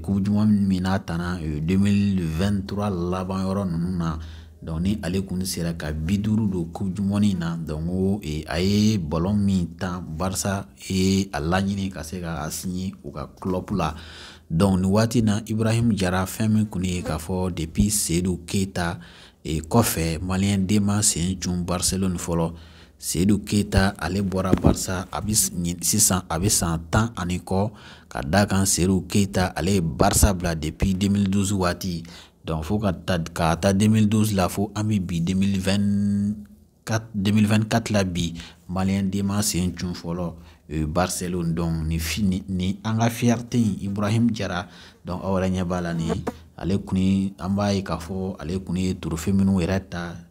coupe du monde min n'a euh, tana 2023 laban yɔrɔ ninnu na donc ni ale kun sera ka bi duuru don coupe du monde na donc ko a ye ballon min tan barisa ye a laɲini ka se ka a signer u ka club la donc nin waati na ibrahim jara fɛn min kun ye k'a fɔ depuis sedu keita e kɔfɛ maliyɛn denma sen cun barcelone fɔlɔ Seyidu Keyita ale bɔra Barça a 600 sisan a bɛ san tan ani kɔ ka d'a kan ale Barça bila depuis 2012 waati donc fo ka ta ka 2012 la fo an bi 2024 2024 la bi malien dimanche, sen un fɔlɔ Barcelone donc fini ni nin an ka fierté Ibrahim Diarra donc aw ni ɲɛ b'a la nin ale kuni an b'a ye k'a fɔ ale ye trophée minnu yɛrɛ ta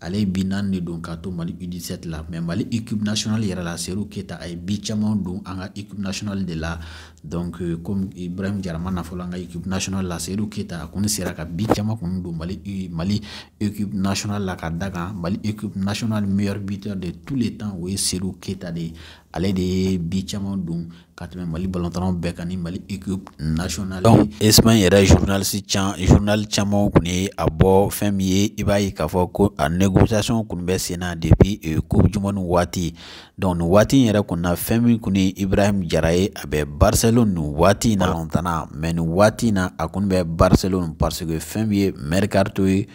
ale bi naani de don k'a to mali u la mɛ mali équipe nationale yɛrɛ la seru keta a ye bi caman don an ka équipe de la donc euh, comme ibrahim jarama na fɔlɔ an ka nationale la la seru keta a kɔni sera ka bi caman don mali mali équipe nationale la ka hein. mali équipe nationale meilleur buteur de tous les temps o ye seru keta de ye ale de ye bi caman don ka tɛmɛ mali balontanw bɛɛ kan ni mali équipe nationale donc espagne yɛrɛ journaliste can journal caman kun ye a bɔ fɛn min ye i b'a ye k'a fɔ ko ne négociation kun bɛ sen na depuis euh, e, kobijumani waati donc nin waati in yɛrɛ kun fɛn min kun ni ibrahim jara ye a bɛ barcelone nin waati in na mais nin waati in na a kun bɛ barcelone parce que fɛn min ye mercato ye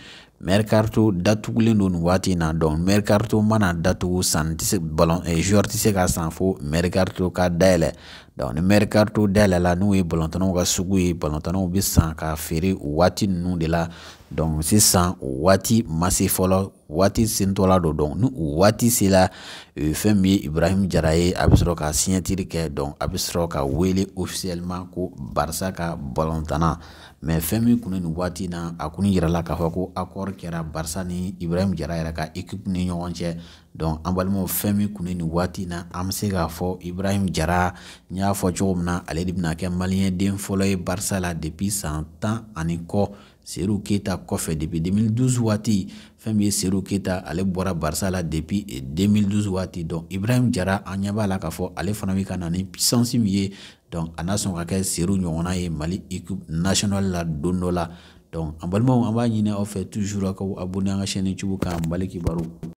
mercato datugulen don nin waati in na donc mercato mana datugu sanni tɛ se euh, joueur tɛ ka san fo mercato ka dayɛlɛ donc ni mercato dayɛlɛla n'o ye balontannaw ka sugu ye balontannaw bɛ san ka feere waati ninnu de la donc sisan o waati ma se fɔlɔ waati sentɔla do donc ni o waati sela euh, fɛn min ye ibrahim jara ye a bɛ sɔrɔ ka siɲɛtiri kɛ dɔn a bɛ sɔrɔ ka wele ofisiyɛlima ko barisa ka balontana mɛ fɛn min kun nin waati na a kun yirala k'a fɔ ko akɔri kɛra barisa ni ibrahim jara yɛrɛ ka ekipu ni ɲɔgɔn cɛ donc an balimaw fɛn min kun nin waati na an bɛ se k'a fɔ ibrahim jara n y'a fɔ cogo min na ale de bɛna kɛ maliyɛn den fɔlɔ ye barisa la depuis san tan ani kɔ seru keta kɔfɛ depuis 2012 waati fɛn min ye seru keta ale bɔra barisa la depuis 2012 waati donc ibrahim jara an ɲɛ b'a la k'a fɔ ale fana bɛ ka na ni puissance min ye donc a na sɔn ka kɛ seru ɲɔgɔnna ye mali équipe nationale la don dɔ la donc an balimaw an b'a ɲini aw fɛ toujours aw ka abonné an ka chaîne youtube kan mali kibaru